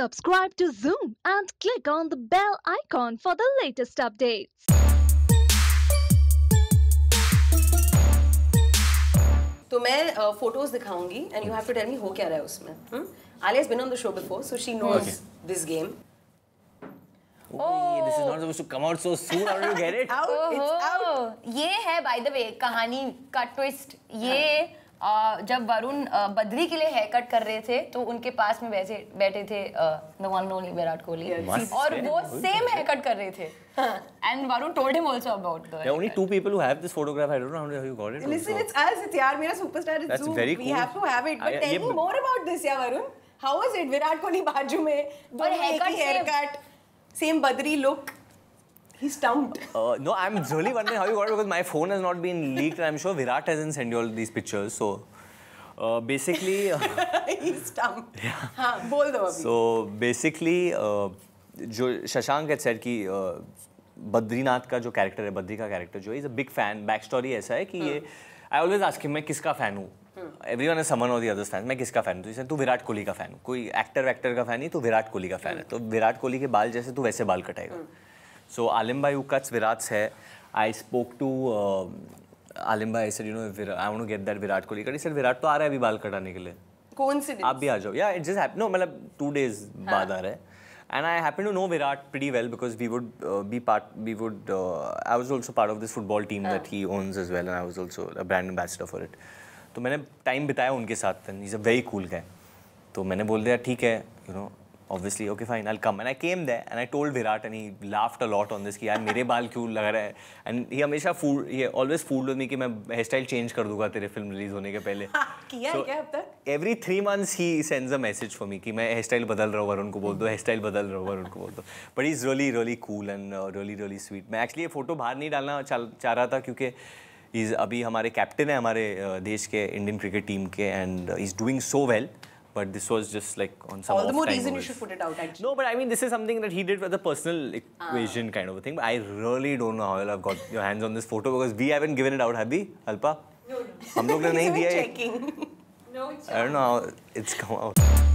subscribe to Zoom and click on the bell icon for the latest updates. So, I will show photos and you have to tell me what is happening in Ali has been on the show before, so she knows this game. Oh, this is not supposed to come out so soon. How do you get it? out, oh, it's out. This is, by the way, the story twist. Yeah. जब वरुण बद्री के लिए hair cut कर रहे थे तो उनके पास में बैठे बैठे थे ओनली विराट कोहली और वो सेम हेयर कट कर रहे थे and Varun told him also about the there are only two people who have this photograph I don't know how you got it listen also. it's us it's yaar mera superstar it's That's Zoom. very cool. we have to have it but I, tell me more about this yeah Varun how was it Virat Kohli बाजू में दोनों एक ही hair cut same बदरी look He's stumped. Uh, no, I'm really wondering how you got it because my phone has not been leaked and I'm sure Virat hasn't sent you all these pictures. So uh, basically. Uh, He's stumped. Yeah. हाँ, बोल दो अभी. So basically, uh, जो Shashank had said कि uh, Badrinath का जो character है बद्री का character जो है is a big fan back story ऐसा है कि ये आई ऑलवेज आस्क मैं किसका फैन हूँ एवरी वन समन और अदर्स फैन मैं किसका फैन हूँ तू विराट कोहली का फैन हूँ कोई एक्टर वैक्टर का फैन नहीं तो विराट कोहली का फैन है तो विराट कोहली के बाल जैसे तू वैसे बाल कटाएगा So Alim Bhai who cuts Virat's hair, I spoke to um, Alim Bhai. I said, you know, Virat, I want to get that Virat Kohli cut. He said, Virat तो आ रहा है अभी बाल कटाने के लिए. Coincidence. आप भी आ जाओ. Yeah, it just happened. No, मतलब two days हाँ. बाद आ रहा है. And I happen to know Virat pretty well because we would uh, be part, we would, uh, I was also part of this football team हाँ. that he owns as well and I was also a brand ambassador for it. तो मैंने time बिताया उनके साथ is a very cool गए तो मैंने बोल दिया ठीक है you know obviously okay fine I come and I केम दै and I told Virat and he laughed a lot on this की यार मेरे बाल क्यों लग रहा है एंड ये हमेशा फूल ये ऑलवेज फूल मी कि मैं हेयर स्टाइल चेंज कर दूंगा तेरे फिल्म रिलीज होने के पहले every three months he sends a message for me कि मैं हेयर स्टाइल बदल रहा हूँ उनको बोल दो हेयर स्टाइल बदल रहा हूँ उनको बोल दो but is really really cool and really really sweet मैं एक्चुअली ये फोटो बाहर नहीं डालना चाह रहा था क्योंकि इज अभी हमारे कैप्टन है हमारे देश के इंडियन क्रिकेट टीम के and is doing so well but this was just like on some. All the more reason you should put it out. Actually. No, but I mean, this is something that he did for the personal ah. equation kind of a thing. But I really don't know how you have got your hands on this photo because we haven't given it out, have we, Alpa? No, no. हम लोग ने नहीं दिया Checking. No, it's. I don't know how it's come out.